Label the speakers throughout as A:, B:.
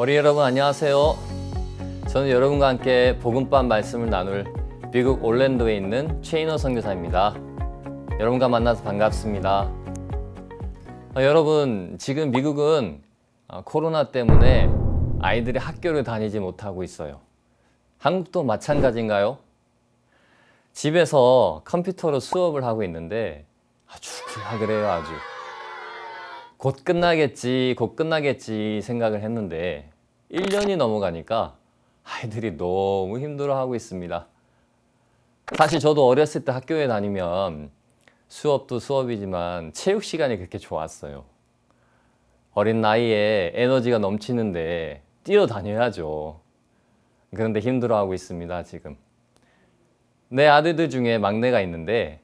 A: 어린이 여러분 안녕하세요. 저는 여러분과 함께 복음밥 말씀을 나눌 미국 올랜도에 있는 최인호 선교사입니다. 여러분과 만나서 반갑습니다. 아, 여러분 지금 미국은 어, 코로나 때문에 아이들이 학교를 다니지 못하고 있어요. 한국도 마찬가지인가요? 집에서 컴퓨터로 수업을 하고 있는데 아주 그야 그래요 아주 곧 끝나겠지 곧 끝나겠지 생각을 했는데 1년이 넘어가니까 아이들이 너무 힘들어하고 있습니다. 사실 저도 어렸을 때 학교에 다니면 수업도 수업이지만 체육 시간이 그렇게 좋았어요. 어린 나이에 에너지가 넘치는데 뛰어다녀야죠. 그런데 힘들어하고 있습니다, 지금. 내 아들들 중에 막내가 있는데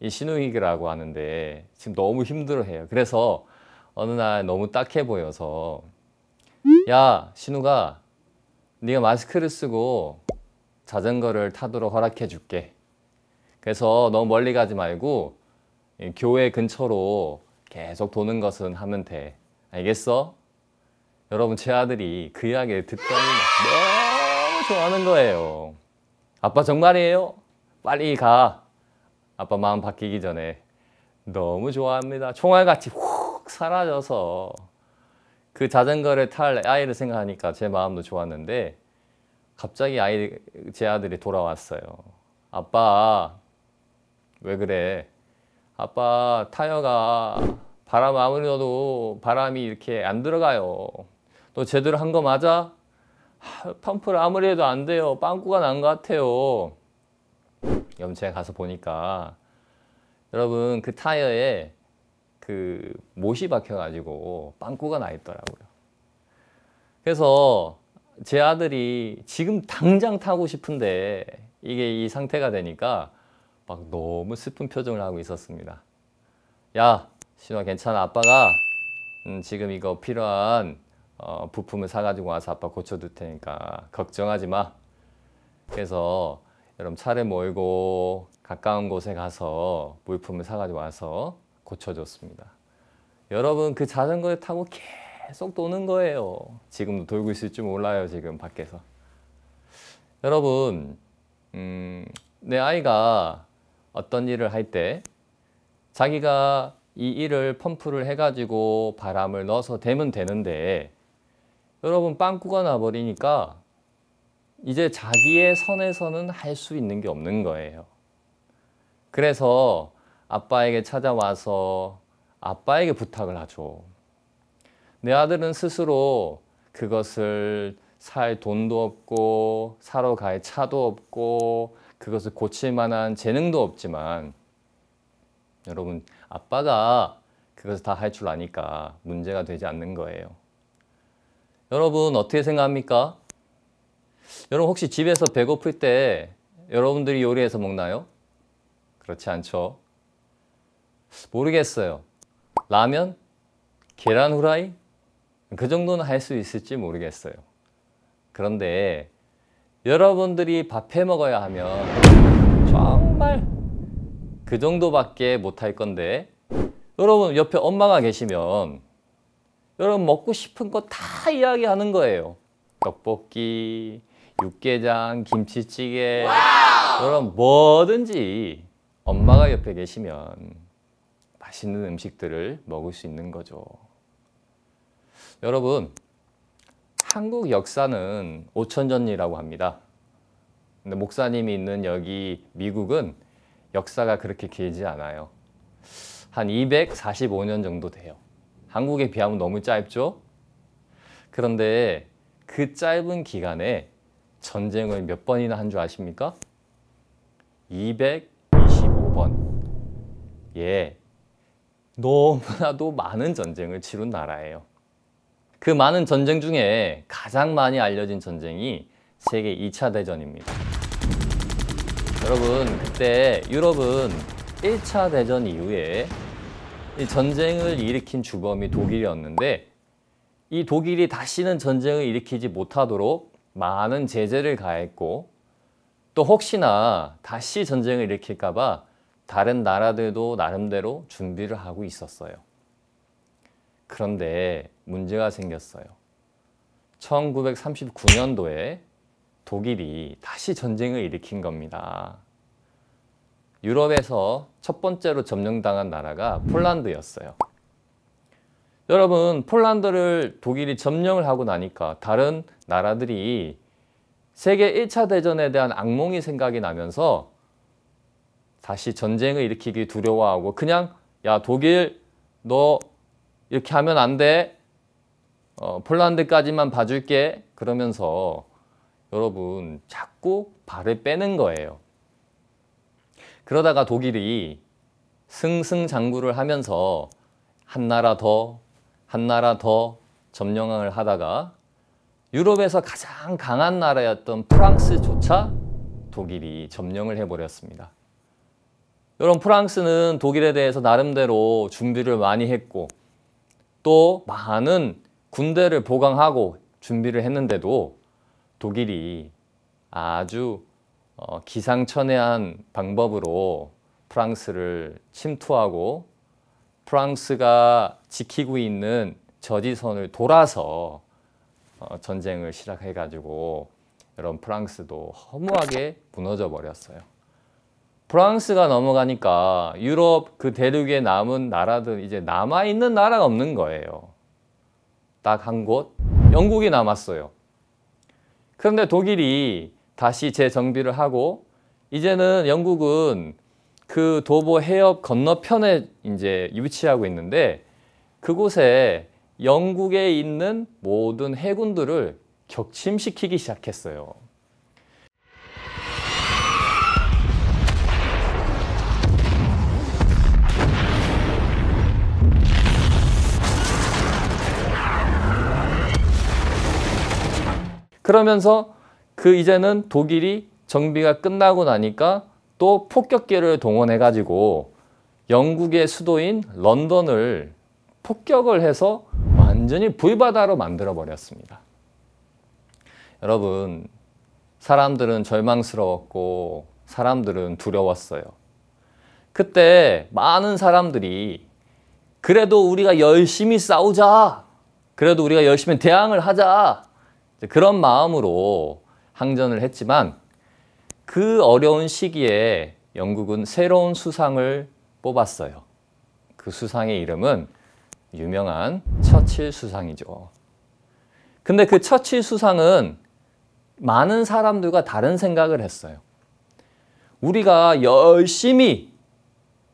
A: 이 신우익이라고 하는데 지금 너무 힘들어해요. 그래서 어느 날 너무 딱해 보여서 야 신우가 네가 마스크를 쓰고 자전거를 타도록 허락해 줄게 그래서 너무 멀리 가지 말고 교회 근처로 계속 도는 것은 하면 돼 알겠어? 여러분 제 아들이 그 이야기를 듣더니 너무 좋아하는 거예요 아빠 정말이에요? 빨리 가 아빠 마음 바뀌기 전에 너무 좋아합니다 총알같이 훅 사라져서 그 자전거를 탈 아이를 생각하니까 제 마음도 좋았는데 갑자기 아이 제 아들이 돌아왔어요. 아빠 왜 그래? 아빠 타이어가 바람 아무리 넣어도 바람이 이렇게 안 들어가요. 너 제대로 한 거 맞아? 펌프를 아무리 해도 안 돼요. 빵꾸가 난 것 같아요. 염치가 가서 보니까 여러분 그 타이어에 그 못이 박혀가지고 빵꾸가 나 있더라고요. 그래서 제 아들이 지금 당장 타고 싶은데 이게 이 상태가 되니까 막 너무 슬픈 표정을 하고 있었습니다. 야, 신화 괜찮아. 아빠가 음, 지금 이거 필요한 어, 부품을 사가지고 와서 아빠 고쳐둘 테니까 걱정하지 마. 그래서 여러분 차를 몰고 가까운 곳에 가서 물품을 사가지고 와서 고쳐졌습니다 여러분 그 자전거에 타고 계속 도는 거예요. 지금도 돌고 있을지 몰라요. 지금 밖에서. 여러분 음, 내 아이가 어떤 일을 할 때 자기가 이 일을 펌프를 해가지고 바람을 넣어서 대면 되는데 여러분 빵꾸가 나버리니까 이제 자기의 선에서는 할 수 있는 게 없는 거예요. 그래서 아빠에게 찾아와서 아빠에게 부탁을 하죠. 내 아들은 스스로 그것을 살 돈도 없고 사러 갈 차도 없고 그것을 고칠 만한 재능도 없지만 여러분 아빠가 그것을 다 할 줄 아니까 문제가 되지 않는 거예요. 여러분 어떻게 생각합니까? 여러분 혹시 집에서 배고플 때 여러분들이 요리해서 먹나요? 그렇지 않죠. 모르겠어요. 라면? 계란 후라이? 그 정도는 할 수 있을지 모르겠어요. 그런데 여러분들이 밥해 먹어야 하면 정말 그 정도밖에 못할 건데 여러분 옆에 엄마가 계시면 여러분 먹고 싶은 거 다 이야기하는 거예요. 떡볶이, 육개장, 김치찌개 와우! 여러분 뭐든지 엄마가 옆에 계시면 맛있는 음식들을 먹을 수 있는 거죠. 여러분, 한국 역사는 5천 전이라고 합니다. 근데 목사님이 있는 여기 미국은 역사가 그렇게 길지 않아요. 한 245년 정도 돼요. 한국에 비하면 너무 짧죠? 그런데 그 짧은 기간에 전쟁을 몇 번이나 한 줄 아십니까? 225번. 예, 너무나도 많은 전쟁을 치른 나라예요. 그 많은 전쟁 중에 가장 많이 알려진 전쟁이 세계 2차 대전입니다. 여러분, 그때 유럽은 1차 대전 이후에 전쟁을 일으킨 주범이 독일이었는데 이 독일이 다시는 전쟁을 일으키지 못하도록 많은 제재를 가했고 또 혹시나 다시 전쟁을 일으킬까봐 다른 나라들도 나름대로 준비를 하고 있었어요. 그런데 문제가 생겼어요. 1939년도에 독일이 다시 전쟁을 일으킨 겁니다. 유럽에서 첫 번째로 점령당한 나라가 폴란드였어요. 여러분, 폴란드를 독일이 점령을 하고 나니까 다른 나라들이 세계 1차 대전에 대한 악몽이 생각이 나면서 다시 전쟁을 일으키기 두려워하고 그냥 야 독일 너 이렇게 하면 안 돼. 어, 폴란드까지만 봐줄게. 그러면서 여러분 자꾸 발을 빼는 거예요. 그러다가 독일이 승승장구를 하면서 한 나라 더, 한 나라 더 점령을 하다가 유럽에서 가장 강한 나라였던 프랑스조차 독일이 점령을 해버렸습니다. 여러분 프랑스는 독일에 대해서 나름대로 준비를 많이 했고 또 많은 군대를 보강하고 준비를 했는데도 독일이 아주 어, 기상천외한 방법으로 프랑스를 침투하고 프랑스가 지키고 있는 저지선을 돌아서 어, 전쟁을 시작해가지고 여러분 프랑스도 허무하게 무너져 버렸어요. 프랑스가 넘어가니까 유럽 그 대륙에 남은 나라들 이제 남아있는 나라가 없는 거예요. 딱 한 곳. 영국이 남았어요. 그런데 독일이 다시 재정비를 하고 이제는 영국은 그 도보 해협 건너편에 이제 유치하고 있는데 그곳에 영국에 있는 모든 해군들을 격침시키기 시작했어요. 그러면서 그 이제는 독일이 정비가 끝나고 나니까 또 폭격기를 동원해 가지고 영국의 수도인 런던을 폭격을 해서 완전히 불바다로 만들어 버렸습니다. 여러분 사람들은 절망스러웠고 사람들은 두려웠어요. 그때 많은 사람들이 그래도 우리가 열심히 싸우자. 그래도 우리가 열심히 대항을 하자. 그런 마음으로 항전을 했지만 그 어려운 시기에 영국은 새로운 수상을 뽑았어요. 그 수상의 이름은 유명한 처칠 수상이죠. 근데 그 처칠 수상은 많은 사람들과 다른 생각을 했어요. 우리가 열심히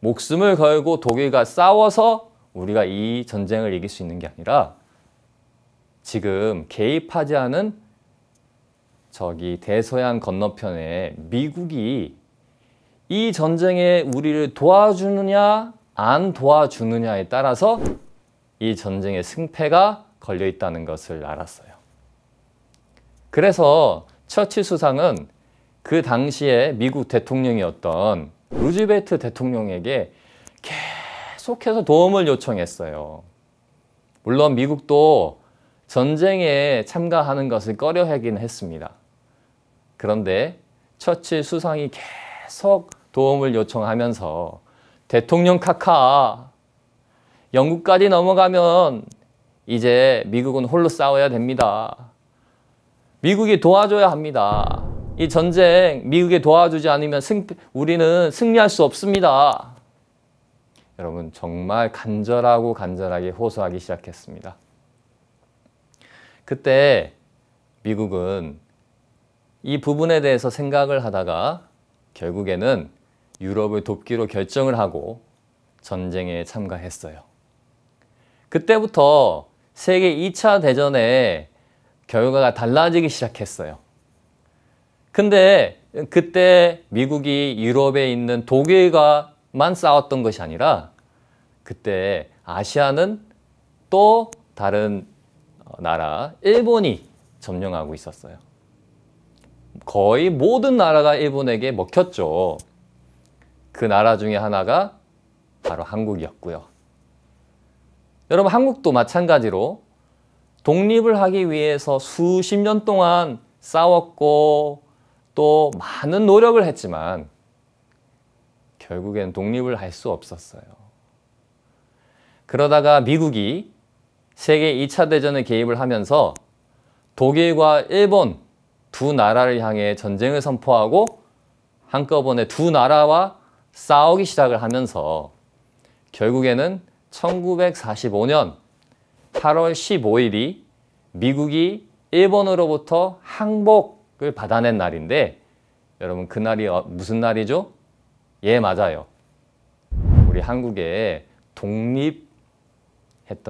A: 목숨을 걸고 독일과 싸워서 우리가 이 전쟁을 이길 수 있는 게 아니라 지금 개입하지 않은 저기 대서양 건너편에 미국이 이 전쟁에 우리를 도와주느냐 안 도와주느냐에 따라서 이 전쟁의 승패가 걸려 있다는 것을 알았어요. 그래서 처치 수상은 그 당시에 미국 대통령이었던 루즈벨트 대통령에게 계속해서 도움을 요청했어요. 물론 미국도 전쟁에 참가하는 것을 꺼려하긴 했습니다. 그런데 처칠 수상이 계속 도움을 요청하면서 대통령 카카 영국까지 넘어가면 이제 미국은 홀로 싸워야 됩니다. 미국이 도와줘야 합니다. 이 전쟁 미국이 도와주지 않으면 승, 우리는 승리할 수 없습니다. 여러분 정말 간절하고 간절하게 호소하기 시작했습니다. 그때 미국은 이 부분에 대해서 생각을 하다가 결국에는 유럽을 돕기로 결정을 하고 전쟁에 참가했어요. 그때부터 세계 2차 대전의 결과가 달라지기 시작했어요. 근데 그때 미국이 유럽에 있는 독일과만 싸웠던 것이 아니라 그때 아시아는 또 다른 나라 일본이 점령하고 있었어요. 거의 모든 나라가 일본에게 먹혔죠. 그 나라 중에 하나가 바로 한국이었고요. 여러분 한국도 마찬가지로 독립을 하기 위해서 수십 년 동안 싸웠고 또 많은 노력을 했지만 결국엔 독립을 할 수 없었어요. 그러다가 미국이 세계 2차 대전에 개입을 하면서 독일과 일본 두 나라를 향해 전쟁을 선포하고 한꺼번에 두 나라와 싸우기 시작을 하면서 결국에는 1945년 8월 15일이 미국이 일본으로부터 항복을 받아낸 날인데 여러분 그날이 어, 무슨 날이죠? 예 맞아요. 우리 한국에 독립했던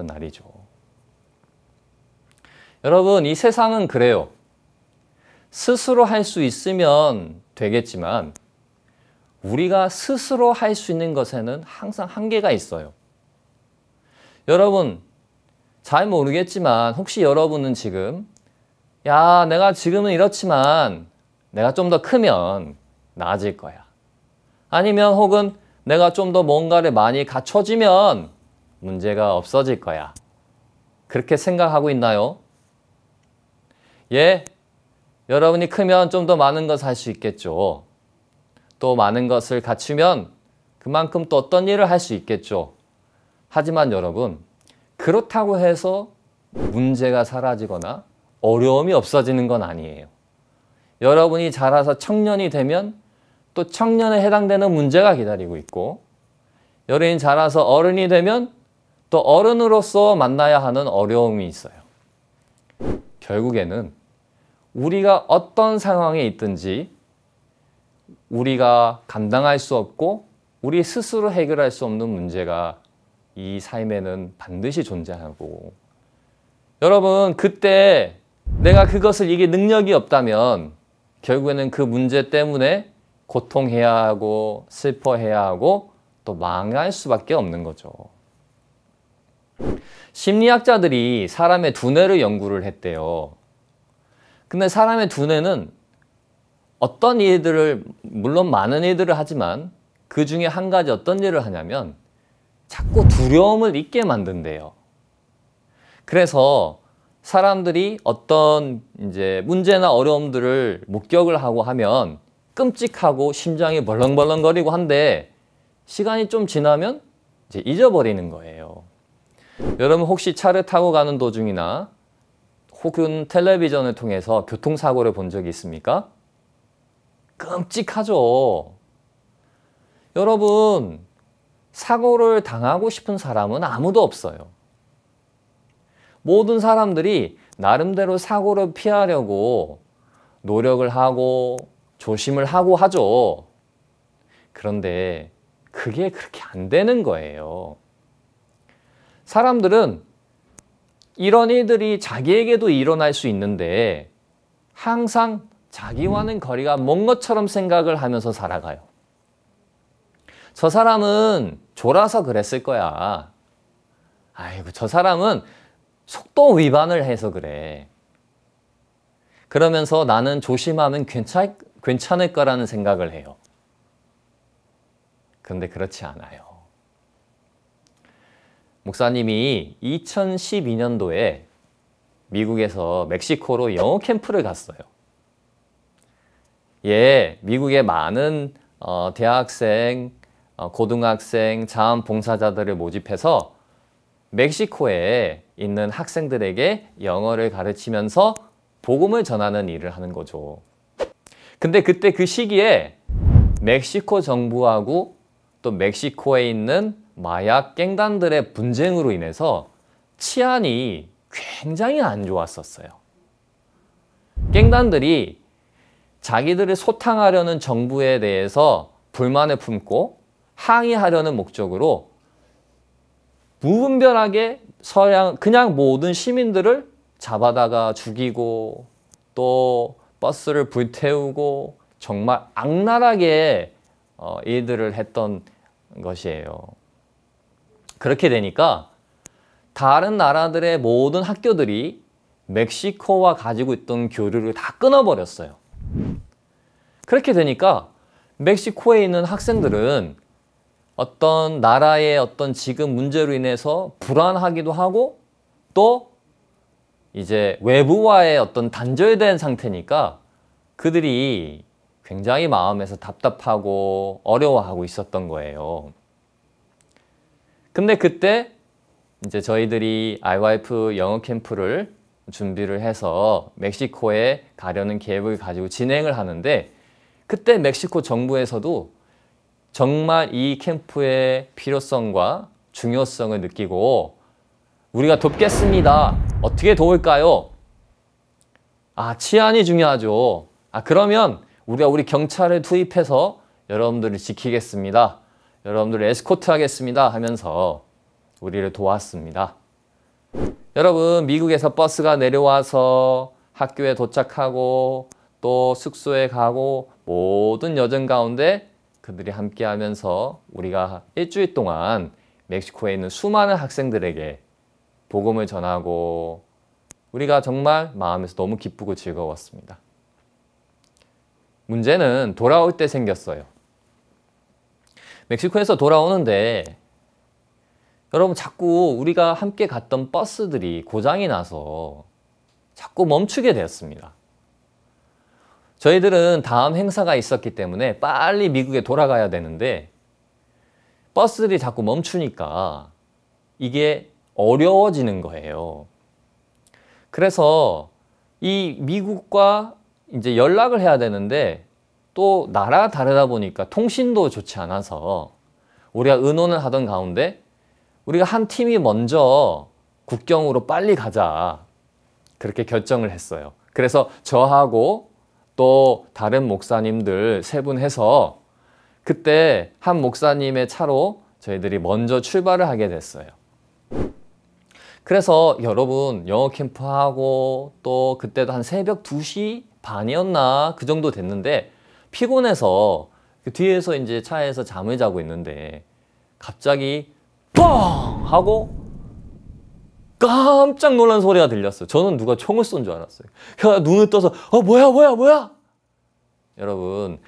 A: 날이죠. 여러분, 이 세상은 그래요. 스스로 할 수 있으면 되겠지만 우리가 스스로 할 수 있는 것에는 항상 한계가 있어요. 여러분, 잘 모르겠지만 혹시 여러분은 지금 야, 내가 지금은 이렇지만 내가 좀 더 크면 나아질 거야. 아니면 혹은 내가 좀 더 뭔가를 많이 갖춰지면 문제가 없어질 거야. 그렇게 생각하고 있나요? 예, 여러분이 크면 좀 더 많은 것을 할 수 있겠죠. 또 많은 것을 갖추면 그만큼 또 어떤 일을 할 수 있겠죠. 하지만 여러분, 그렇다고 해서 문제가 사라지거나 어려움이 없어지는 건 아니에요. 여러분이 자라서 청년이 되면 또 청년에 해당되는 문제가 기다리고 있고 여러분이 자라서 어른이 되면 또 어른으로서 만나야 하는 어려움이 있어요. 결국에는 우리가 어떤 상황에 있든지 우리가 감당할 수 없고 우리 스스로 해결할 수 없는 문제가 이 삶에는 반드시 존재하고 여러분 그때 내가 그것을 이게 능력이 없다면 결국에는 그 문제 때문에 고통해야 하고 슬퍼해야 하고 또 망할 수밖에 없는 거죠. 심리학자들이 사람의 두뇌를 연구를 했대요. 근데 사람의 두뇌는 어떤 일들을 물론 많은 일들을 하지만 그 중에 한 가지 어떤 일을 하냐면 자꾸 두려움을 잊게 만든대요. 그래서 사람들이 어떤 이제 문제나 어려움들을 목격을 하고 하면 끔찍하고 심장이 벌렁벌렁거리고 한데 시간이 좀 지나면 이제 잊어버리는 거예요. 여러분 혹시 차를 타고 가는 도중이나 혹은 텔레비전을 통해서 교통사고를 본 적이 있습니까? 끔찍하죠. 여러분, 사고를 당하고 싶은 사람은 아무도 없어요. 모든 사람들이 나름대로 사고를 피하려고 노력을 하고 조심을 하고 하죠. 그런데 그게 그렇게 안 되는 거예요. 사람들은 이런 일들이 자기에게도 일어날 수 있는데 항상 자기와는 음. 거리가 먼 것처럼 생각을 하면서 살아가요. 저 사람은 졸아서 그랬을 거야. 아이고, 저 사람은 속도 위반을 해서 그래. 그러면서 나는 조심하면 괜찮, 괜찮을 거라는 생각을 해요. 근데 그렇지 않아요. 목사님이 2012년도에 미국에서 멕시코로 영어 캠프를 갔어요. 예, 미국의 많은 어, 대학생, 어, 고등학생, 자원봉사자들을 모집해서 멕시코에 있는 학생들에게 영어를 가르치면서 복음을 전하는 일을 하는 거죠. 근데 그때 그 시기에 멕시코 정부하고 또 멕시코에 있는 마약 갱단들의 분쟁으로 인해서 치안이 굉장히 안 좋았었어요. 갱단들이 자기들을 소탕하려는 정부에 대해서 불만을 품고 항의하려는 목적으로 무분별하게 서양 그냥 모든 시민들을 잡아다가 죽이고 또 버스를 불태우고 정말 악랄하게 어, 일들을 했던 것이에요. 그렇게 되니까 다른 나라들의 모든 학교들이 멕시코와 가지고 있던 교류를 다 끊어버렸어요. 그렇게 되니까 멕시코에 있는 학생들은 어떤 나라의 어떤 지금 문제로 인해서 불안하기도 하고 또 이제 외부와의 어떤 단절된 상태니까 그들이 굉장히 마음에서 답답하고 어려워하고 있었던 거예요. 근데 그때 이제 저희들이 아이와이프 영어 캠프를 준비를 해서 멕시코에 가려는 계획을 가지고 진행을 하는데 그때 멕시코 정부에서도 정말 이 캠프의 필요성과 중요성을 느끼고 우리가 돕겠습니다. 어떻게 도울까요? 아, 치안이 중요하죠. 아, 그러면 우리가 우리 경찰을 투입해서 여러분들을 지키겠습니다. 여러분들 에스코트 하겠습니다 하면서 우리를 도왔습니다. 여러분 미국에서 버스가 내려와서 학교에 도착하고 또 숙소에 가고 모든 여정 가운데 그들이 함께 하면서 우리가 일주일 동안 멕시코에 있는 수많은 학생들에게 복음을 전하고 우리가 정말 마음에서 너무 기쁘고 즐거웠습니다. 문제는 돌아올 때 생겼어요. 멕시코에서 돌아오는데 여러분 자꾸 우리가 함께 갔던 버스들이 고장이 나서 자꾸 멈추게 되었습니다. 저희들은 다음 행사가 있었기 때문에 빨리 미국에 돌아가야 되는데 버스들이 자꾸 멈추니까 이게 어려워지는 거예요. 그래서 이 미국과 이제 연락을 해야 되는데 또 나라 가 다르다 보니까 통신도 좋지 않아서 우리가 의논을 하던 가운데 우리가 한 팀이 먼저 국경으로 빨리 가자 그렇게 결정을 했어요. 그래서 저하고 또 다른 목사님들 세 분 해서 그때 한 목사님의 차로 저희들이 먼저 출발을 하게 됐어요. 그래서 여러분 영어 캠프하고 또 그때도 한 새벽 2시 반이었나 그 정도 됐는데 피곤해서 그 뒤에서 이제 차에서 잠을 자고 있는데 갑자기 뻥 하고 깜짝 놀란 소리가 들렸어요. 저는 누가 총을 쏜 줄 알았어요. 그래 눈을 떠서 어 뭐야 뭐야 뭐야 여러분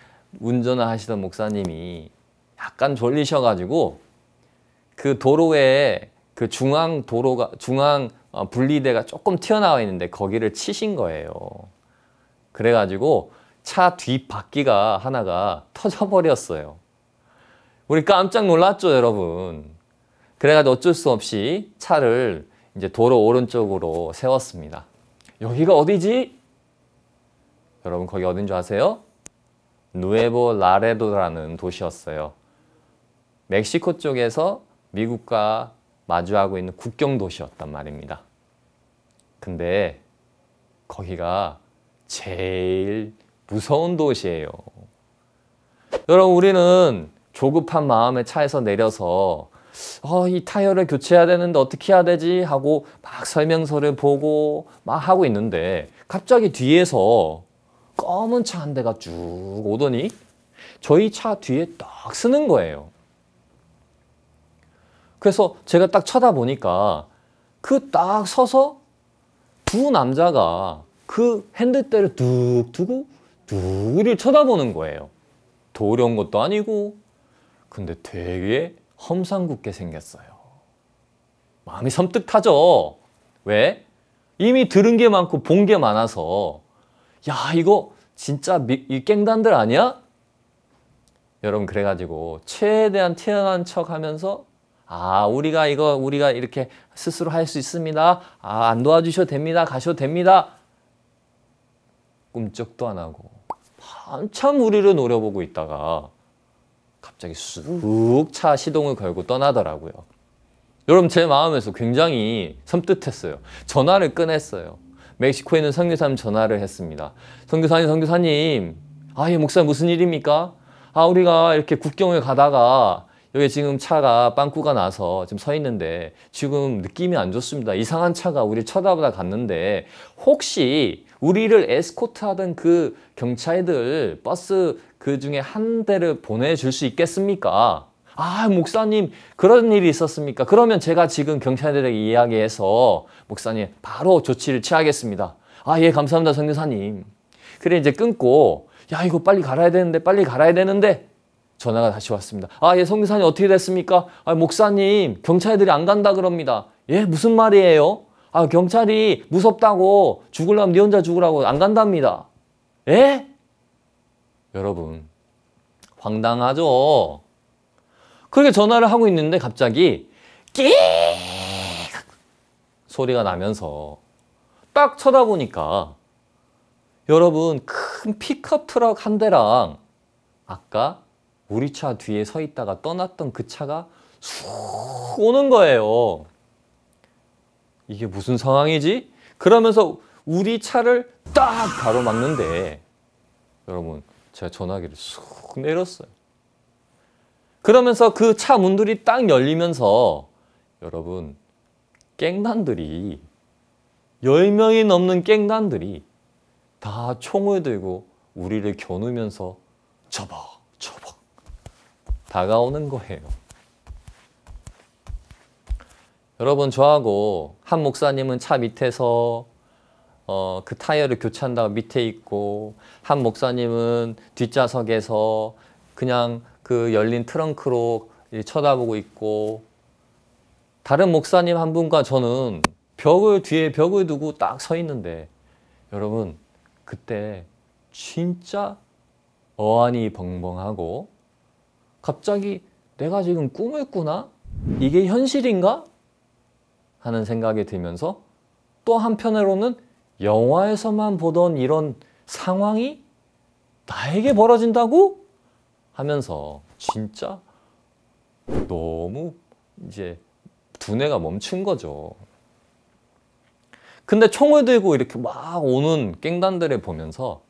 A: 운전을 하시던 목사님이 약간 졸리셔가지고 그 도로에 그 중앙 도로가 중앙 어, 분리대가 조금 튀어나와 있는데 거기를 치신 거예요. 그래가지고 차 뒷바퀴가 하나가 터져버렸어요. 우리 깜짝 놀랐죠, 여러분. 그래가지고 어쩔 수 없이 차를 이제 도로 오른쪽으로 세웠습니다. 여기가 어디지? 여러분 거기 어딘 줄 아세요? 누에보 라레도라는 도시였어요. 멕시코 쪽에서 미국과 마주하고 있는 국경 도시였단 말입니다. 근데 거기가 제일 무서운 도시예요. 여러분 우리는 조급한 마음에 차에서 내려서 어, 이 타이어를 교체해야 되는데 어떻게 해야 되지 하고 막 설명서를 보고 막 하고 있는데 갑자기 뒤에서 검은 차 한 대가 쭉 오더니 저희 차 뒤에 딱 쓰는 거예요. 그래서 제가 딱 쳐다보니까 그 딱 서서 두 남자가 그 핸드대를 뚝 두고 우리를 쳐다보는 거예요. 도려운 것도 아니고 근데 되게 험상궂게 생겼어요. 마음이 섬뜩하죠. 왜? 이미 들은 게 많고 본 게 많아서 야 이거 진짜 미, 이 깽단들 아니야? 여러분 그래가지고 최대한 태어난 척하면서 아 우리가 이거 우리가 이렇게 스스로 할 수 있습니다. 아 안 도와주셔도 됩니다. 가셔도 됩니다. 꿈쩍도 안 하고 한참 우리를 노려보고 있다가 갑자기 쑥 차 시동을 걸고 떠나더라고요. 여러분 제 마음에서 굉장히 섬뜩했어요. 전화를 끊었어요. 멕시코에 있는 선교사님 전화를 했습니다. 선교사님 선교사님 아예 목사 무슨 일입니까? 아 우리가 이렇게 국경을 가다가 여기 지금 차가 빵꾸가 나서 지금 서 있는데 지금 느낌이 안 좋습니다. 이상한 차가 우리 쳐다보다 갔는데 혹시 우리를 에스코트하던 그 경찰들 버스 그 중에 한 대를 보내줄 수 있겠습니까? 아 목사님 그런 일이 있었습니까? 그러면 제가 지금 경찰들에게 이야기해서 목사님 바로 조치를 취하겠습니다. 아예 감사합니다 성교사님. 그래 이제 끊고 야 이거 빨리 갈아야 되는데 빨리 갈아야 되는데 전화가 다시 왔습니다. 아예 성교사님 어떻게 됐습니까? 아 목사님 경찰들이 안 간다 그럽니다. 예 무슨 말이에요? 아 경찰이 무섭다고 죽을라면 네 혼자 죽으라고 안 간답니다. 예? 여러분 황당하죠. 그렇게 전화를 하고 있는데 갑자기 끼 소리가 나면서 딱 쳐다보니까 여러분 큰 픽업트럭 한 대랑 아까 우리 차 뒤에 서 있다가 떠났던 그 차가 쑥 오는 거예요. 이게 무슨 상황이지? 그러면서 우리 차를 딱 가로막는데 여러분 제가 전화기를 쑥 내렸어요. 그러면서 그 차 문들이 딱 열리면서 여러분 깽단들이 10명이 넘는 깽단들이 다 총을 들고 우리를 겨누면서 접어 접어 다가오는 거예요. 여러분 저하고 한 목사님은 차 밑에서 어, 그 타이어를 교체한다고 밑에 있고 한 목사님은 뒷좌석에서 그냥 그 열린 트렁크로 쳐다보고 있고 다른 목사님 한 분과 저는 벽을 뒤에 벽을 두고 딱 서 있는데 여러분 그때 진짜 어안이 벙벙하고 갑자기 내가 지금 꿈을 꾸나? 이게 현실인가? 하는 생각이 들면서 또 한편으로는 영화에서만 보던 이런 상황이 나에게 벌어진다고 하면서 진짜 너무 이제 두뇌가 멈춘 거죠. 근데 총을 들고 이렇게 막 오는 깽단들을 보면서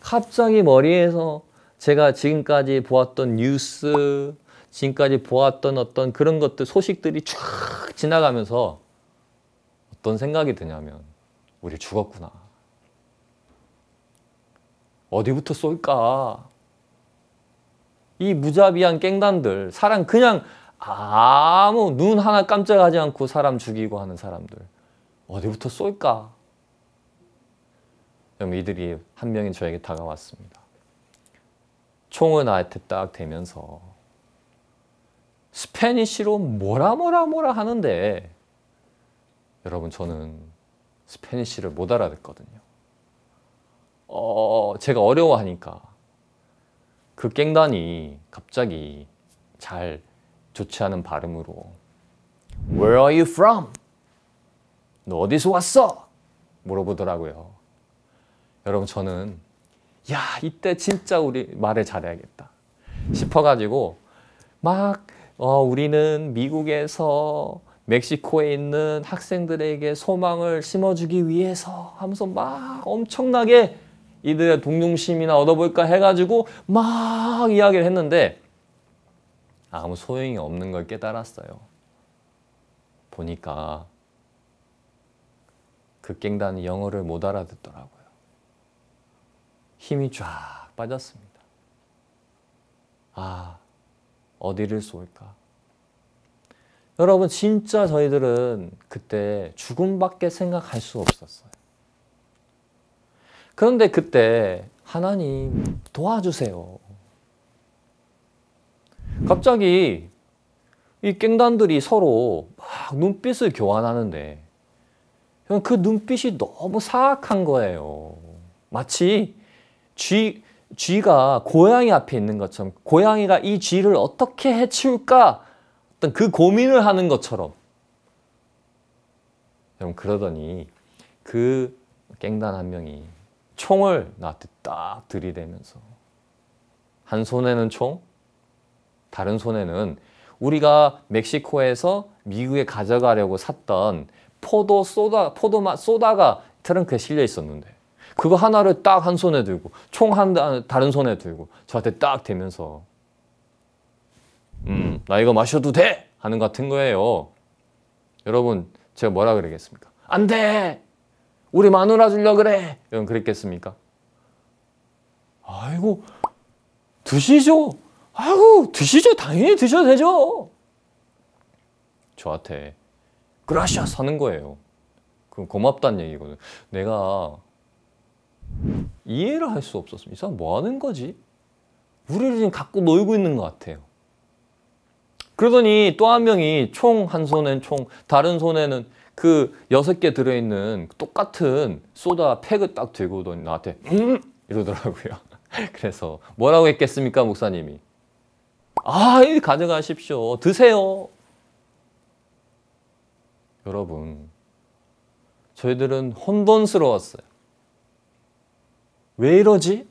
A: 갑자기 머리에서 제가 지금까지 보았던 뉴스, 지금까지 보았던 어떤 그런 것들 소식들이 쫙 지나가면서 어떤 생각이 드냐면 우리 죽었구나. 어디부터 쏠까? 이 무자비한 깽단들, 사람 그냥 아무 눈 하나 깜짝하지 않고 사람 죽이고 하는 사람들 어디부터 쏠까? 그럼 이들이 한 명이 저에게 다가왔습니다. 총을 나한테 딱 대면서 스페니쉬로 뭐라 뭐라 뭐라 하는데 여러분 저는 스페니쉬를 못 알아듣거든요. 어, 제가 어려워하니까 그 깽단이 갑자기 잘 좋지 않은 발음으로 Where are you from? 너 어디서 왔어? 물어보더라고요. 여러분 저는 야 이때 진짜 우리 말을 잘해야겠다 싶어가지고 막 어, 우리는 미국에서 멕시코에 있는 학생들에게 소망을 심어주기 위해서 하면서 막 엄청나게 이들의 동정심이나 얻어볼까 해가지고 막 이야기를 했는데 아무 소용이 없는 걸 깨달았어요. 보니까 극갱단이 그 영어를 못 알아듣더라고요. 힘이 쫙 빠졌습니다. 아, 어디를 쏠까? 여러분 진짜 저희들은 그때 죽음밖에 생각할 수 없었어요. 그런데 그때 하나님 도와주세요. 갑자기 이 깽단들이 서로 막 눈빛을 교환하는데 그 눈빛이 너무 사악한 거예요. 마치 쥐, 쥐가 고양이 앞에 있는 것처럼 고양이가 이 쥐를 어떻게 해치울까 어떤 그 고민을 하는 것처럼 여러분 그러더니 그 깽단 한 명이 총을 나한테 딱 들이대면서 한 손에는 총 다른 손에는 우리가 멕시코에서 미국에 가져가려고 샀던 포도 소다 포도맛 소다가 트렁크에 실려 있었는데 그거 하나를 딱 한 손에 들고 총 한 다른 손에 들고 저한테 딱 대면서 음, 나 이거 마셔도 돼! 하는 같은 거예요. 여러분, 제가 뭐라 그러겠습니까? 안 돼! 우리 마누라 주려 그래! 이런 그랬겠습니까? 아이고, 드시죠! 아이고, 드시죠! 당연히 드셔도 되죠! 저한테, 그라시아사는 거예요. 그럼 고맙다는 얘기거든. 내가 이해를 할 수 없었습니다. 이 사람 뭐 하는 거지? 우리를 갖고 놀고 있는 것 같아요. 그러더니 또 한 명이 총 한 손엔 총, 다른 손에는 그 여섯 개 들어있는 똑같은 소다 팩을 딱 들고 오더니 나한테 음! 이러더라고요. 그래서 뭐라고 했겠습니까, 목사님이? 아, 가져가십시오. 드세요. 여러분, 저희들은 혼돈스러웠어요. 왜 이러지?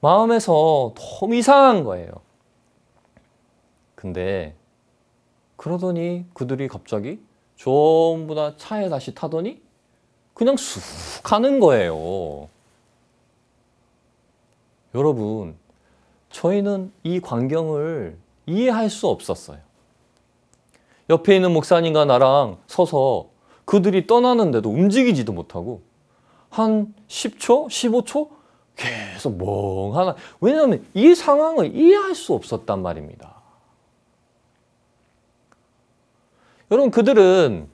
A: 마음에서 너무 이상한 거예요. 근데 그러더니 그들이 갑자기 전부 다 차에 다시 타더니 그냥 쑥 가는 거예요. 여러분, 저희는 이 광경을 이해할 수 없었어요. 옆에 있는 목사님과 나랑 서서 그들이 떠나는데도 움직이지도 못하고 한 10초, 15초 계속 멍하나. 왜냐하면 이 상황을 이해할 수 없었단 말입니다. 여러분 그들은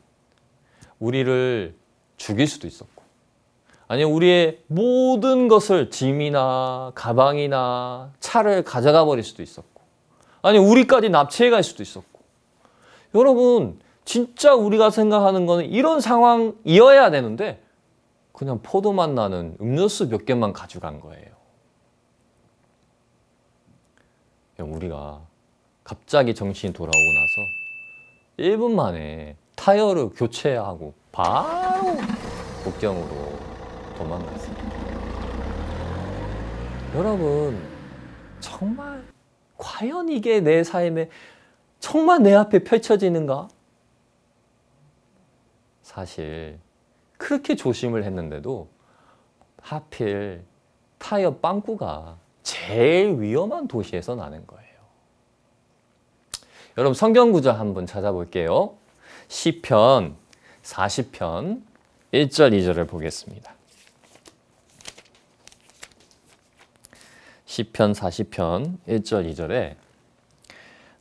A: 우리를 죽일 수도 있었고 아니면 우리의 모든 것을 짐이나 가방이나 차를 가져가 버릴 수도 있었고 아니 우리까지 납치해 갈 수도 있었고 여러분 진짜 우리가 생각하는 거는 이런 상황이어야 되는데 그냥 포도맛 나는 음료수 몇 개만 가져간 거예요. 우리가 갑자기 정신이 돌아오고 나서 1분 만에 타이어를 교체하고 바로 국경으로 도망갔습니 여러분 정말 과연 이게 내 삶에 정말 내 앞에 펼쳐지는가? 사실 그렇게 조심을 했는데도 하필 타이어 빵꾸가 제일 위험한 도시에서 나는 거예요. 여러분 성경 구절 한번 찾아볼게요. 시편 40편 1절 2절을 보겠습니다. 시편 40편 1절 2절에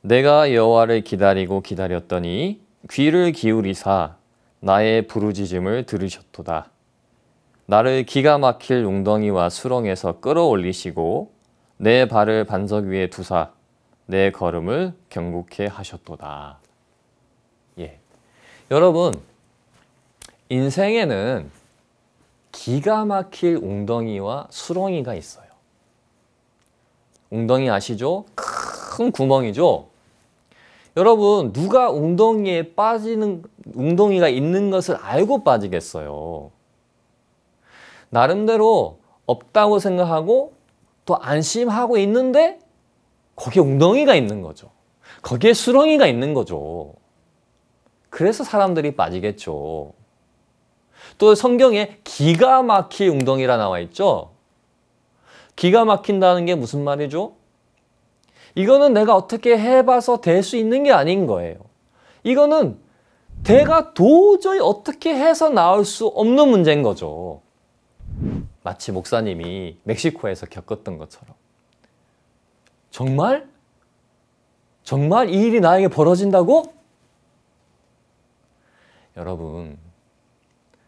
A: 내가 여호와를 기다리고 기다렸더니 귀를 기울이사 나의 부르짖음을 들으셨도다. 나를 기가 막힐 웅덩이와 수렁에서 끌어올리시고 내 발을 반석 위에 두사 내 걸음을 경고케 하셨도다. 예. 여러분, 인생에는 기가 막힐 웅덩이와 수렁이가 있어요. 웅덩이 아시죠? 큰 구멍이죠? 여러분 누가 웅덩이에 빠지는 웅덩이가 있는 것을 알고 빠지겠어요. 나름대로 없다고 생각하고 또 안심하고 있는데 거기에 웅덩이가 있는 거죠. 거기에 수렁이가 있는 거죠. 그래서 사람들이 빠지겠죠. 또 성경에 기가 막힌 웅덩이라 나와 있죠. 기가 막힌다는 게 무슨 말이죠? 이거는 내가 어떻게 해봐서 될 수 있는 게 아닌 거예요. 이거는 대가 도저히 어떻게 해서 나올 수 없는 문제인 거죠. 마치 목사님이 멕시코에서 겪었던 것처럼. 정말? 정말 이 일이 나에게 벌어진다고? 여러분,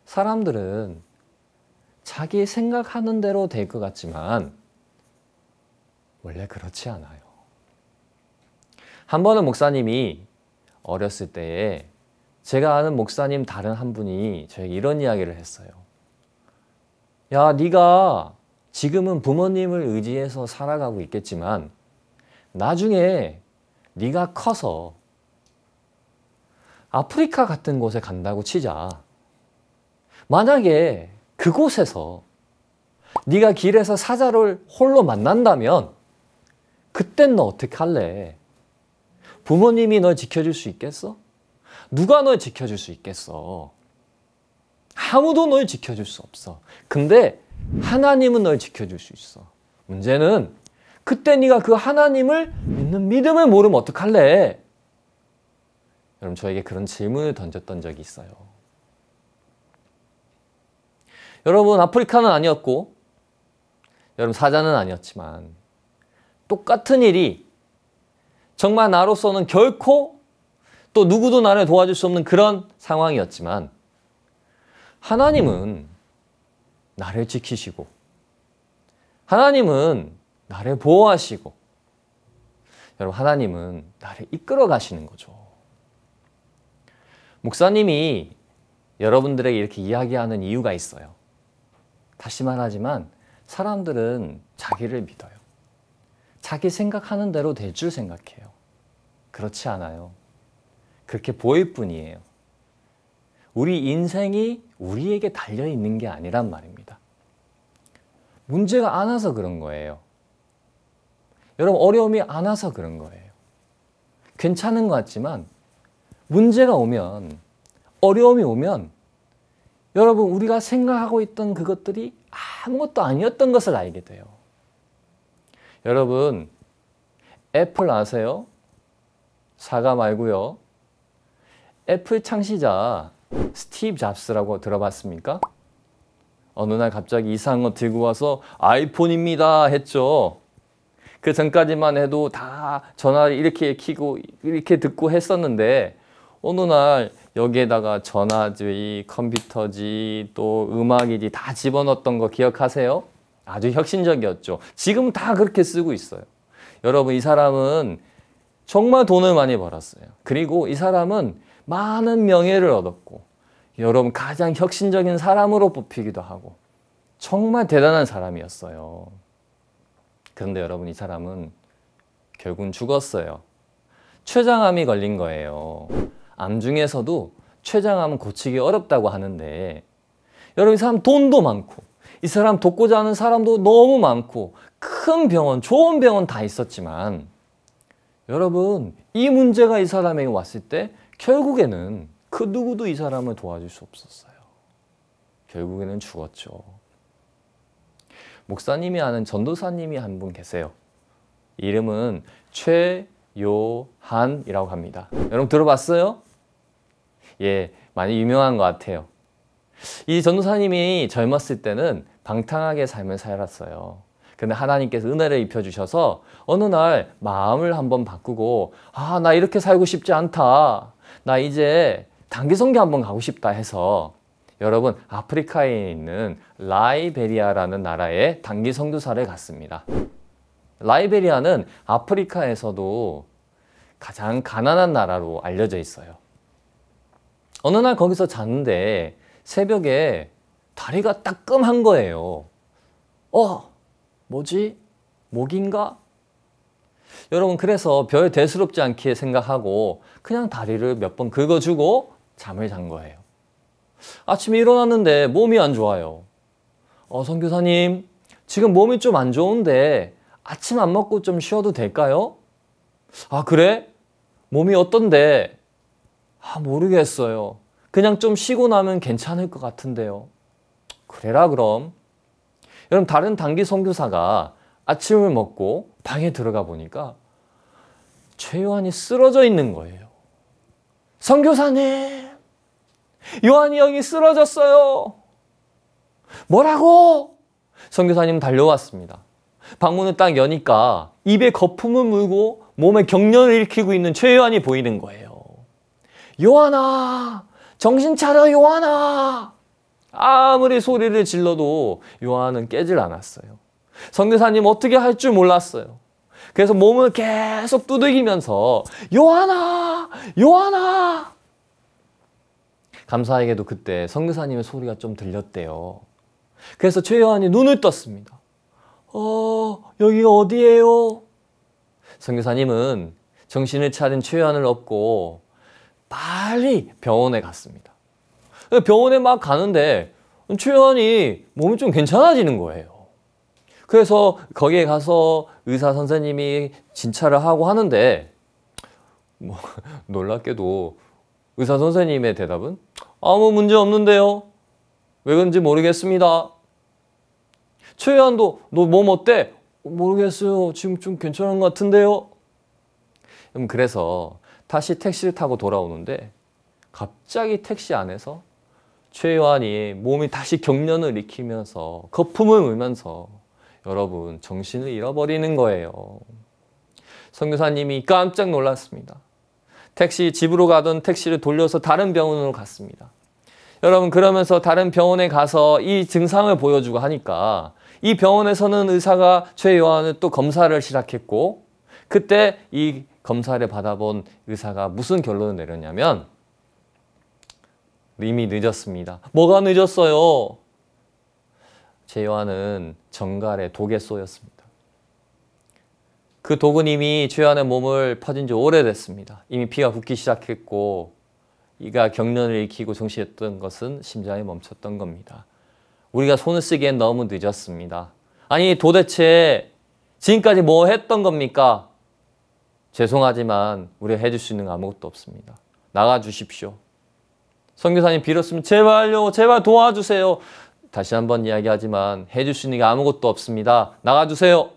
A: 사람들은 자기 생각하는 대로 될 것 같지만 원래 그렇지 않아요. 한 번은 목사님이 어렸을 때에 제가 아는 목사님 다른 한 분이 저에게 이런 이야기를 했어요. 야, 네가 지금은 부모님을 의지해서 살아가고 있겠지만 나중에 네가 커서 아프리카 같은 곳에 간다고 치자. 만약에 그곳에서 네가 길에서 사자를 홀로 만난다면 그땐 너 어떻게 할래? 부모님이 너 지켜줄 수 있겠어? 누가 널 지켜줄 수 있겠어? 아무도 널 지켜줄 수 없어. 근데 하나님은 널 지켜줄 수 있어. 문제는 그때 네가 그 하나님을 믿는 믿음을 모르면 어떡할래? 여러분 저에게 그런 질문을 던졌던 적이 있어요. 여러분 아프리카는 아니었고 여러분 사자는 아니었지만 똑같은 일이 정말 나로서는 결코 또 누구도 나를 도와줄 수 없는 그런 상황이었지만 하나님은 나를 지키시고 하나님은 나를 보호하시고 여러분 하나님은 나를 이끌어 가시는 거죠. 목사님이 여러분들에게 이렇게 이야기하는 이유가 있어요. 다시 말하지만 사람들은 자기를 믿어요. 자기 생각하는 대로 될 줄 생각해요. 그렇지 않아요. 그렇게 보일 뿐이에요. 우리 인생이 우리에게 달려 있는 게 아니란 말입니다. 문제가 안 와서 그런 거예요. 여러분 어려움이 안 와서 그런 거예요. 괜찮은 것 같지만 문제가 오면 어려움이 오면 여러분 우리가 생각하고 있던 그것들이 아무것도 아니었던 것을 알게 돼요. 여러분 애플 아세요? 사과 말고요. 애플 창시자 스티브 잡스라고 들어봤습니까? 어느 날 갑자기 이상한 거 들고 와서 아이폰입니다 했죠. 그 전까지만 해도 다 전화를 이렇게 키고 이렇게 듣고 했었는데 어느 날 여기에다가 전화지, 컴퓨터지, 또 음악이지 다 집어넣었던 거 기억하세요? 아주 혁신적이었죠. 지금 다 그렇게 쓰고 있어요. 여러분 이 사람은 정말 돈을 많이 벌었어요. 그리고 이 사람은 많은 명예를 얻었고 여러분 가장 혁신적인 사람으로 뽑히기도 하고 정말 대단한 사람이었어요. 그런데 여러분 이 사람은 결국은 죽었어요. 췌장암이 걸린 거예요. 암 중에서도 췌장암은 고치기 어렵다고 하는데 여러분 이 사람 돈도 많고 이 사람 돕고자 하는 사람도 너무 많고 큰 병원, 좋은 병원 다 있었지만 여러분 이 문제가 이 사람에게 왔을 때 결국에는 그 누구도 이 사람을 도와줄 수 없었어요. 결국에는 죽었죠. 목사님이 아는 전도사님이 한 분 계세요. 이름은 최요한이라고 합니다. 여러분 들어봤어요? 예, 많이 유명한 것 같아요. 이 전도사님이 젊었을 때는 방탕하게 삶을 살았어요. 근데 하나님께서 은혜를 입혀주셔서 어느 날 마음을 한번 바꾸고 아, 나 이렇게 살고 싶지 않다. 나 이제 단기 성교 한번 가고 싶다 해서 여러분 아프리카에 있는 라이베리아라는 나라에 단기 성교사를 갔습니다. 라이베리아는 아프리카에서도 가장 가난한 나라로 알려져 있어요. 어느 날 거기서 잤는데 새벽에 다리가 따끔한 거예요. 어, 뭐지? 목인가? 여러분 그래서 별 대수롭지 않게 생각하고 그냥 다리를 몇 번 긁어주고 잠을 잔 거예요. 아침에 일어났는데 몸이 안 좋아요. 어, 선교사님, 지금 몸이 좀 안 좋은데 아침 안 먹고 좀 쉬어도 될까요? 아, 그래? 몸이 어떤데? 아, 모르겠어요. 그냥 좀 쉬고 나면 괜찮을 것 같은데요. 그래라, 그럼. 여러분 다른 단기 선교사가 아침을 먹고 방에 들어가 보니까 최요한이 쓰러져 있는 거예요. 선교사님 요한이 형이 쓰러졌어요. 뭐라고? 선교사님 달려왔습니다. 방문을 딱 여니까 입에 거품을 물고 몸에 경련을 일으키고 있는 최요한이 보이는 거예요. 요한아 정신 차려 요한아 아무리 소리를 질러도 요한은 깨질 않았어요. 선교사님 어떻게 할 줄 몰랐어요. 그래서 몸을 계속 두들기면서 요한아! 요한아! 감사하게도 그때 선교사님의 소리가 좀 들렸대요. 그래서 최요한이 눈을 떴습니다. 어, 여기 어디예요? 선교사님은 정신을 차린 최요한을 업고 빨리 병원에 갔습니다. 병원에 막 가는데 최현이 몸이 좀 괜찮아지는 거예요. 그래서 거기에 가서 의사 선생님이 진찰을 하고 하는데 뭐 놀랍게도 의사 선생님의 대답은 아무 문제 없는데요. 왜 그런지 모르겠습니다. 최현도 너 몸 어때? 모르겠어요. 지금 좀 괜찮은 것 같은데요. 음, 그래서 다시 택시를 타고 돌아오는데 갑자기 택시 안에서 최요한이 몸이 다시 경련을 일으키면서 거품을 물면서 여러분 정신을 잃어버리는 거예요. 선교사님이 깜짝 놀랐습니다. 택시 집으로 가던 택시를 돌려서 다른 병원으로 갔습니다. 여러분 그러면서 다른 병원에 가서 이 증상을 보여주고 하니까 이 병원에서는 의사가 최요한을 또 검사를 시작했고 그때 이 검사를 받아본 의사가 무슨 결론을 내렸냐면 이미 늦었습니다. 뭐가 늦었어요? 제 요한은 정갈의 독에 쏘였습니다. 그 독은 이미 죄안의 몸을 퍼진 지 오래됐습니다. 이미 피가 붓기 시작했고 이가 경련을 일으키고 정신했던 것은 심장이 멈췄던 겁니다. 우리가 손을 쓰기엔 너무 늦었습니다. 아니 도대체 지금까지 뭐 했던 겁니까? 죄송하지만 우리가 해줄 수 있는 아무것도 없습니다. 나가주십시오. 선교사님 빌었으면 제발요 제발 도와주세요. 다시 한번 이야기하지만 해줄 수 있는 게 아무것도 없습니다. 나가주세요.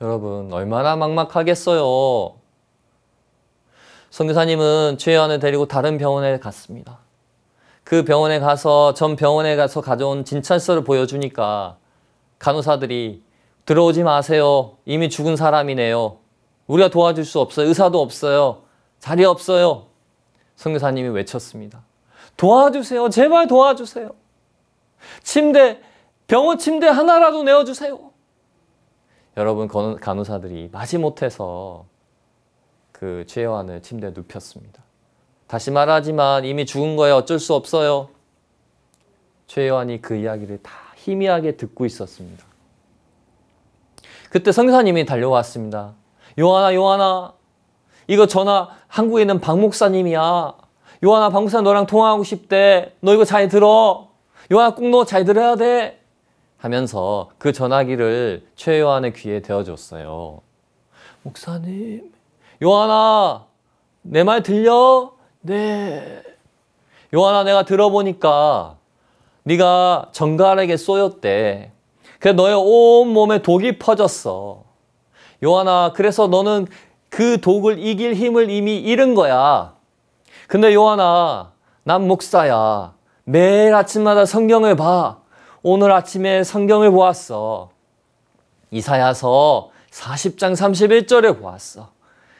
A: 여러분 얼마나 막막하겠어요. 선교사님은 최연을 데리고 다른 병원에 갔습니다. 그 병원에 가서 전 병원에 가서 가져온 진찰서를 보여주니까 간호사들이 들어오지 마세요. 이미 죽은 사람이네요. 우리가 도와줄 수 없어요. 의사도 없어요. 자리 없어요. 성교사님이 외쳤습니다. 도와주세요. 제발 도와주세요. 침대, 병원 침대 하나라도 내어주세요. 여러분, 간호사들이 마지못해서 그 최여한을 침대에 눕혔습니다. 다시 말하지만 이미 죽은 거에 어쩔 수 없어요. 최여한이 그 이야기를 다 희미하게 듣고 있었습니다. 그때 선교사님이 달려왔습니다. 요하나, 요하나, 이거 전화 한국에 있는 박 목사님이야. 요한아 박 목사 너랑 통화하고 싶대. 너 이거 잘 들어. 요한아 꼭 너 잘 들어야 돼. 하면서 그 전화기를 최요한의 귀에 대어줬어요. 목사님, 요한아 내 말 들려? 네. 요한아 내가 들어보니까 네가 정갈에게 쏘였대. 그래 너의 온몸에 독이 퍼졌어. 요한아 그래서 너는 그 독을 이길 힘을 이미 잃은 거야. 근데 요한아, 난 목사야. 매일 아침마다 성경을 봐. 오늘 아침에 성경을 보았어. 이사야서 40장 31절에 보았어.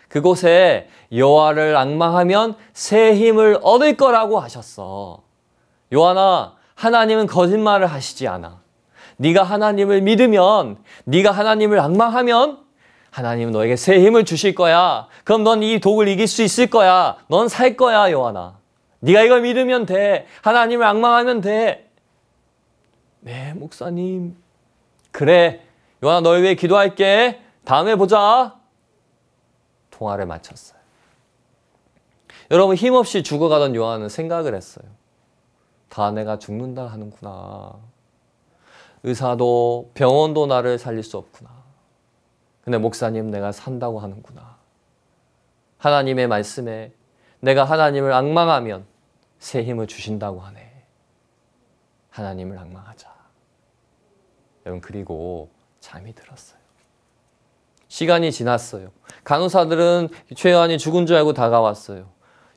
A: 그곳에 여호와를 악망하면 새 힘을 얻을 거라고 하셨어. 요한아, 하나님은 거짓말을 하시지 않아. 네가 하나님을 믿으면, 네가 하나님을 악망하면 하나님은 너에게 새 힘을 주실 거야. 그럼 넌 이 독을 이길 수 있을 거야. 넌 살 거야, 요하나. 네가 이걸 믿으면 돼. 하나님을 악망하면 돼. 네, 목사님. 그래. 요하나 너를 위해 기도할게. 다음에 보자. 통화를 마쳤어요. 여러분 힘없이 죽어가던 요한은 생각을 했어요. 다 내가 죽는다 하는구나. 의사도 병원도 나를 살릴 수 없구나. 근데 목사님 내가 산다고 하는구나. 하나님의 말씀에 내가 하나님을 악망하면 새 힘을 주신다고 하네. 하나님을 악망하자. 여러분 그리고 잠이 들었어요. 시간이 지났어요. 간호사들은 최요한이 죽은 줄 알고 다가왔어요.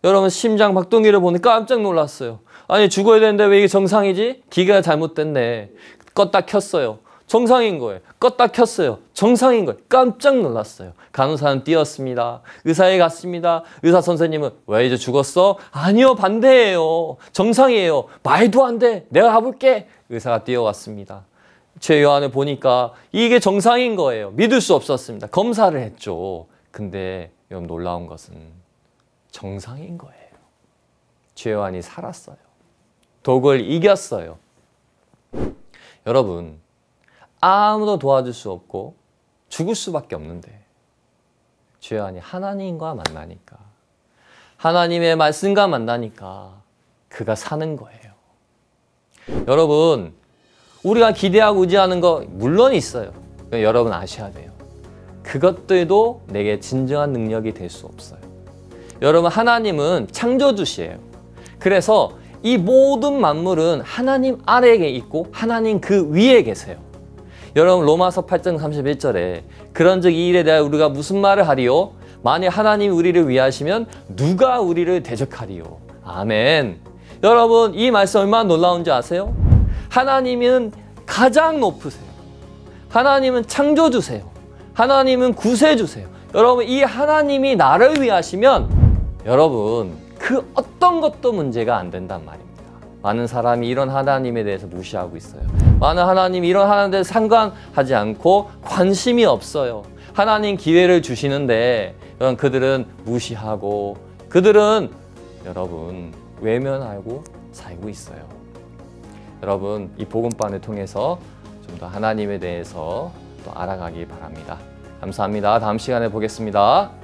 A: 여러분 심장 박동기를 보니 깜짝 놀랐어요. 아니 죽어야 되는데 왜 이게 정상이지? 기계가 잘못됐네. 껐다 켰어요. 정상인 거예요. 껐다 켰어요. 정상인 거예요. 깜짝 놀랐어요. 간호사는 뛰었습니다. 의사에 갔습니다. 의사 선생님은 왜 이제 죽었어? 아니요 반대예요. 정상이에요. 말도 안 돼. 내가 가볼게. 의사가 뛰어왔습니다. 최요한을 보니까 이게 정상인 거예요. 믿을 수 없었습니다. 검사를 했죠. 근데 여러분 놀라운 것은 정상인 거예요. 최요한이 살았어요. 독을 이겼어요. 여러분 아무도 도와줄 수 없고 죽을 수밖에 없는데 주여하니 하나님과 만나니까 하나님의 말씀과 만나니까 그가 사는 거예요. 여러분 우리가 기대하고 의지하는 거 물론 있어요. 그러니까 여러분 아셔야 돼요. 그것들도 내게 진정한 능력이 될 수 없어요. 여러분 하나님은 창조주시에요. 그래서 이 모든 만물은 하나님 아래에 있고 하나님 그 위에 계세요. 여러분 로마서 8장 31절에 그런즉 이 일에 대하여 우리가 무슨 말을 하리요? 만일 하나님 우리를 위하시면 누가 우리를 대적하리요? 아멘. 여러분 이 말씀 얼마나 놀라운지 아세요? 하나님은 가장 높으세요. 하나님은 창조주세요. 하나님은 구세주세요. 여러분 이 하나님이 나를 위하시면 여러분 그 어떤 것도 문제가 안 된단 말입니다. 많은 사람이 이런 하나님에 대해서 무시하고 있어요. 많은 하나님이 이런 하나님에 대해서 상관하지 않고 관심이 없어요. 하나님 기회를 주시는데 그들은 무시하고 그들은 여러분 외면하고 살고 있어요. 여러분 이 복음반을 통해서 좀 더 하나님에 대해서 또 알아가길 바랍니다. 감사합니다. 다음 시간에 보겠습니다.